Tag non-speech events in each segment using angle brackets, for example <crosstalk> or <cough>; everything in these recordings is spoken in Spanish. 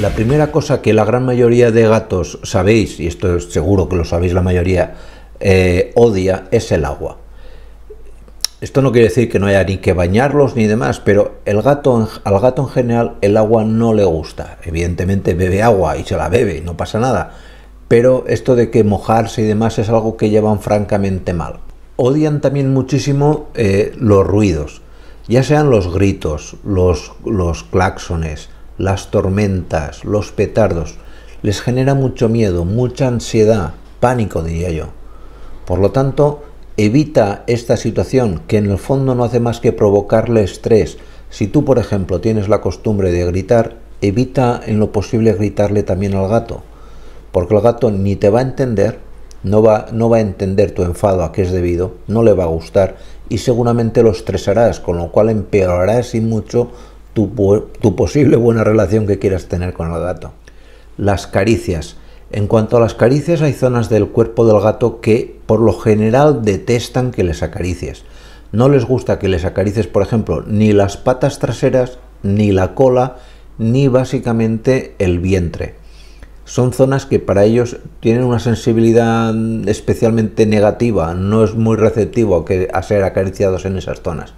La primera cosa que la gran mayoría de gatos sabéis, y esto es seguro que lo sabéis la mayoría, eh, odia es el agua. Esto no quiere decir que no haya ni que bañarlos ni demás, pero el gato, al gato en general el agua no le gusta. Evidentemente bebe agua y se la bebe, no pasa nada. Pero esto de que mojarse y demás es algo que llevan francamente mal. Odian también muchísimo eh, los ruidos, ya sean los gritos, los, los claxones, las tormentas, los petardos, les genera mucho miedo, mucha ansiedad, pánico diría yo. Por lo tanto, evita esta situación que en el fondo no hace más que provocarle estrés. Si tú, por ejemplo, tienes la costumbre de gritar, evita en lo posible gritarle también al gato, porque el gato ni te va a entender, no va, no va a entender tu enfado a qué es debido, no le va a gustar y seguramente lo estresarás, con lo cual empeorarás y mucho tu, posible buena relación que quieras tener con el gato. Las caricias. En cuanto a las caricias, hay zonas del cuerpo del gato que por lo general detestan que les acaricies. No les gusta que les acaricies, por ejemplo, ni las patas traseras, ni la cola, ni básicamente el vientre. Son zonas que para ellos tienen una sensibilidad especialmente negativa, no es muy receptivo a ser acariciados en esas zonas.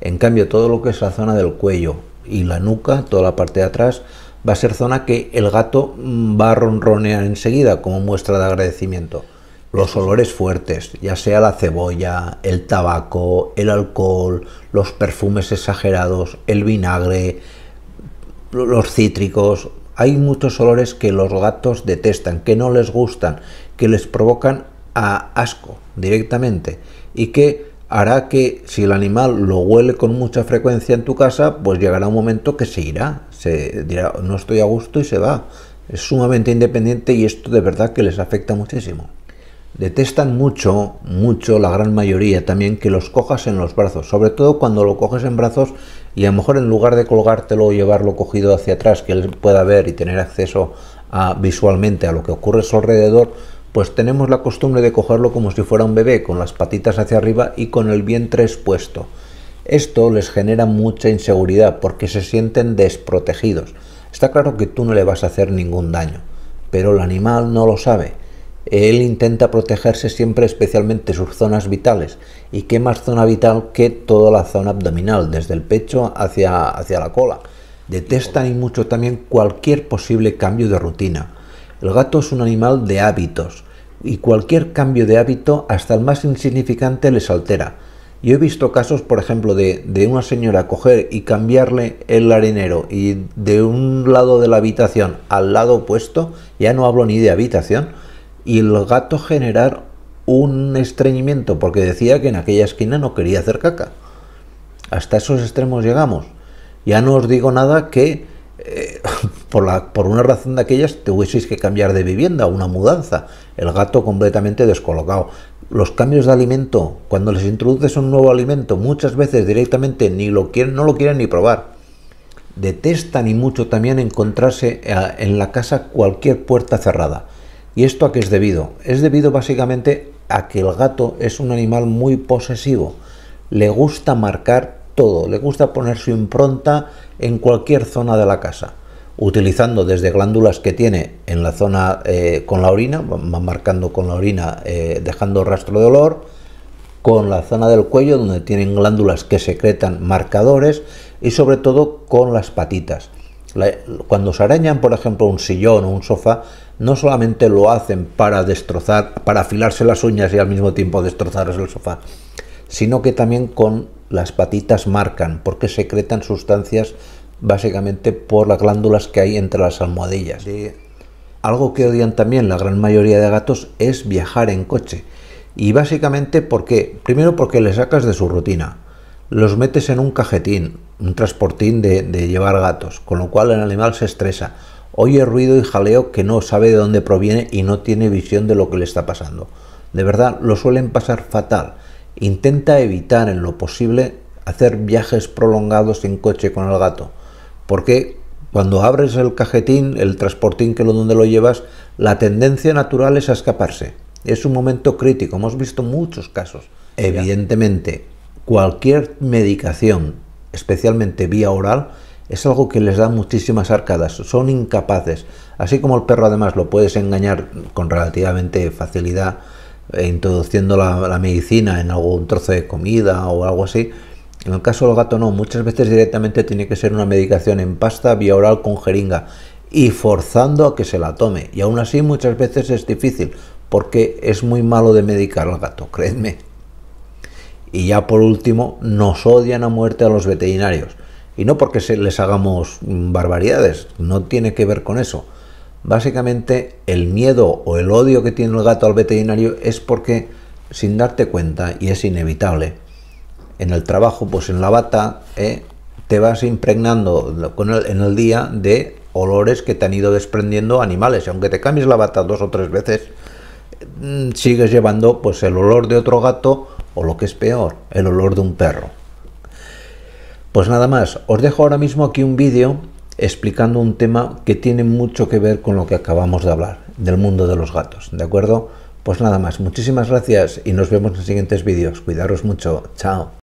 En cambio, todo lo que es la zona del cuello, y la nuca, toda la parte de atrás, va a ser zona que el gato mm, va a ronronear enseguida como muestra de agradecimiento. Los olores fuertes, ya sea la cebolla, el tabaco, el alcohol, los perfumes exagerados, el vinagre, los cítricos. Hay muchos olores que los gatos detestan, que no les gustan, que les provocan a asco directamente y que hará que si el animal lo huele con mucha frecuencia en tu casa, pues llegará un momento que se irá, se dirá no estoy a gusto y se va. Es sumamente independiente y esto de verdad que les afecta muchísimo. Detestan mucho, mucho la gran mayoría también que los cojas en los brazos, sobre todo cuando lo coges en brazos y a lo mejor en lugar de colgártelo o llevarlo cogido hacia atrás que él pueda ver y tener acceso visualmente a lo que ocurre a su alrededor, pues tenemos la costumbre de cogerlo como si fuera un bebé, con las patitas hacia arriba y con el vientre expuesto. Esto les genera mucha inseguridad porque se sienten desprotegidos. Está claro que tú no le vas a hacer ningún daño, pero el animal no lo sabe. Él intenta protegerse siempre especialmente sus zonas vitales. ¿Y qué más zona vital que toda la zona abdominal, desde el pecho hacia, hacia la cola? Detestan y mucho también cualquier posible cambio de rutina el gato es un animal de hábitos y cualquier cambio de hábito, hasta el más insignificante, les altera. Yo he visto casos, por ejemplo, de, una señora coger y cambiarle el arenero y de un lado de la habitación al lado opuesto, ya no hablo ni de habitación, y el gato generar un estreñimiento porque decía que en aquella esquina no quería hacer caca. Hasta esos extremos llegamos. Ya no os digo nada que eh, por, la, por una razón de aquellas te que cambiar de vivienda, una mudanza, el gato completamente descolocado. Los cambios de alimento, cuando les introduces un nuevo alimento, muchas veces directamente ni lo quieren, no lo quieren ni probar. Detestan y mucho también encontrarse eh, en la casa cualquier puerta cerrada. ¿Y esto a qué es debido? Es debido básicamente a que el gato es un animal muy posesivo. Le gusta marcar todo, le gusta poner su impronta en cualquier zona de la casa utilizando desde glándulas que tiene en la zona eh, con la orina, marcando con la orina, eh, dejando rastro de olor, con la zona del cuello donde tienen glándulas que secretan marcadores y sobre todo con las patitas. cuando se arañan, por ejemplo, un sillón o un sofá, no solamente lo hacen para destrozar, para afilarse las uñas y al mismo tiempo destrozarse el sofá, sino que también con las patitas marcan porque secretan sustancias básicamente por las glándulas que hay entre las almohadillas. Algo que odian también la gran mayoría de gatos es viajar en coche. Y básicamente porque, primero porque le sacas de su rutina, los metes en un cajetín, un transportín de, de llevar gatos, con lo cual el animal se estresa, oye ruido y jaleo que no sabe de dónde proviene y no tiene visión de lo que le está pasando. De verdad, lo suelen pasar fatal. Intenta evitar en lo posible hacer viajes prolongados en coche con el gato porque cuando abres el cajetín, el transportín que es donde lo llevas, la tendencia natural es a escaparse. Es un momento crítico, hemos visto muchos casos. Evidentemente, cualquier medicación, especialmente vía oral, es algo que les da muchísimas arcadas, son incapaces. Así como el perro además lo puedes engañar con relativamente facilidad, eh, introduciendo la medicina en algún trozo de comida o algo así, en el caso del gato no, muchas veces directamente tiene que ser una medicación en pasta vía oral con jeringa y forzando a que se la tome. Y aún así muchas veces es difícil porque es muy malo de medicar al gato, <laughs> creedme. Y ya por último, nos odian a muerte a los veterinarios. Y no porque se les hagamos barbaridades, no tiene que ver con eso. Básicamente el miedo o el odio que tiene el gato al veterinario es porque, sin darte cuenta, y es inevitable, en el trabajo, pues en la bata, ¿eh? te vas impregnando con en el día de olores que te han ido desprendiendo animales. aunque te cambies la bata dos o tres veces, mm, sigues llevando pues el olor de otro gato o lo que es peor, el olor de un perro. Pues nada más, os dejo ahora mismo aquí un vídeo explicando un tema que tiene mucho que ver con lo que acabamos de hablar, del mundo de los gatos, ¿de acuerdo? Pues nada más, muchísimas gracias y nos vemos en siguientes vídeos. Cuidaros mucho, chao.